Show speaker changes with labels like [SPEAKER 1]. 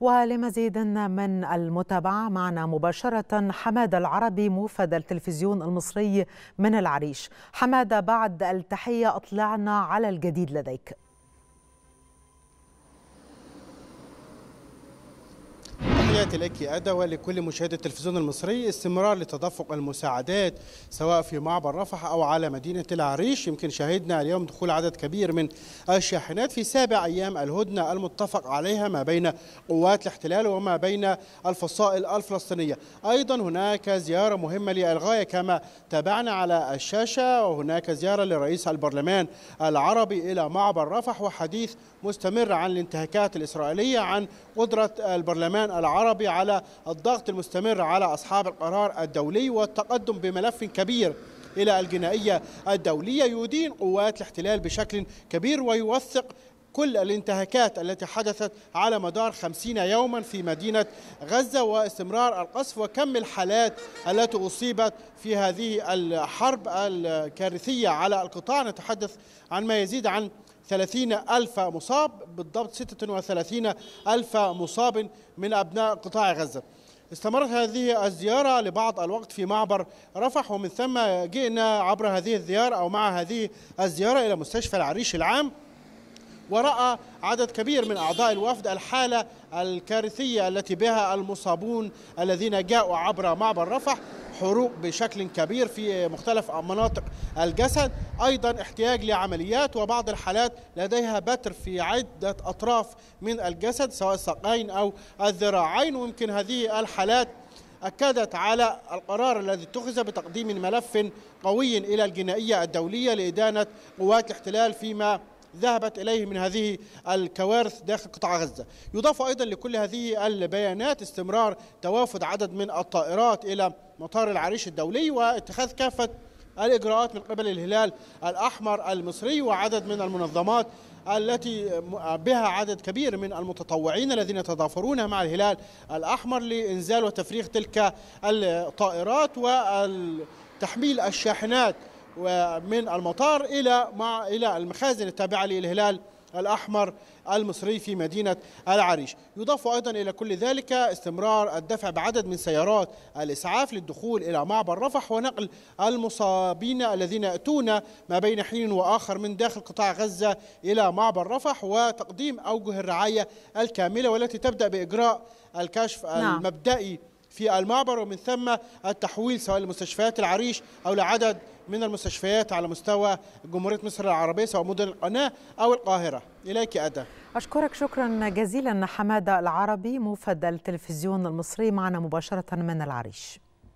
[SPEAKER 1] ولمزيد من المتابعة معنا مباشرة حمادة العربي موفد التلفزيون المصري من العريش حمادة بعد التحية أطلعنا على الجديد لديك
[SPEAKER 2] تحياتي لك أدا ولكل مشاهدي التلفزيون المصري استمرار لتدفق المساعدات سواء في معبر رفح أو على مدينة العريش يمكن شاهدنا اليوم دخول عدد كبير من الشاحنات في سابع أيام الهدنة المتفق عليها ما بين قوات الاحتلال وما بين الفصائل الفلسطينية أيضا هناك زيارة مهمة للغاية كما تابعنا على الشاشة وهناك زيارة لرئيس البرلمان العربي إلى معبر رفح وحديث مستمر عن الانتهاكات الإسرائيلية عن قدرة البرلمان العربي العربي على الضغط المستمر على أصحاب القرار الدولي والتقدم بملف كبير إلى الجنائية الدولية يدين قوات الاحتلال بشكل كبير ويوثق كل الانتهاكات التي حدثت على مدار خمسين يوما في مدينة غزة واستمرار القصف وكم الحالات التي أصيبت في هذه الحرب الكارثية على القطاع نتحدث عن ما يزيد عن 30 ألف مصاب بالضبط 36 ألف مصاب من أبناء قطاع غزة استمرت هذه الزيارة لبعض الوقت في معبر رفح ومن ثم جئنا عبر هذه الزيارة أو مع هذه الزيارة إلى مستشفى العريش العام ورأى عدد كبير من أعضاء الوفد الحالة الكارثية التي بها المصابون الذين جاءوا عبر معبر رفح حروق بشكل كبير في مختلف مناطق الجسد أيضا احتياج لعمليات وبعض الحالات لديها بتر في عدة أطراف من الجسد سواء الساقين أو الذراعين ويمكن هذه الحالات أكدت على القرار الذي اتخذ بتقديم ملف قوي إلى الجنائية الدولية لإدانة قوات الاحتلال فيما ذهبت إليه من هذه الكوارث داخل قطاع غزة يضاف أيضا لكل هذه البيانات استمرار توافد عدد من الطائرات إلى مطار العريش الدولي واتخاذ كافة الإجراءات من قبل الهلال الأحمر المصري وعدد من المنظمات التي بها عدد كبير من المتطوعين الذين يتضافرون مع الهلال الأحمر لإنزال وتفريغ تلك الطائرات وتحميل الشاحنات ومن المطار إلى مع إلى المخازن التابعة للهلال الأحمر المصري في مدينة العريش يضاف أيضا إلى كل ذلك استمرار الدفع بعدد من سيارات الإسعاف للدخول إلى معبر رفح ونقل المصابين الذين يأتون ما بين حين وآخر من داخل قطاع غزة إلى معبر رفح وتقديم أوجه الرعاية الكاملة والتي تبدأ بإجراء الكشف نعم. المبدئي في المعبر ومن ثم التحويل سواء لمستشفيات العريش أو لعدد من المستشفيات على مستوى جمهورية مصر العربية سواء
[SPEAKER 1] مدن القناة أو القاهرة إليك أدا أشكرك شكرا جزيلا حمادة العربي موفد التلفزيون المصري معنا مباشرة من العريش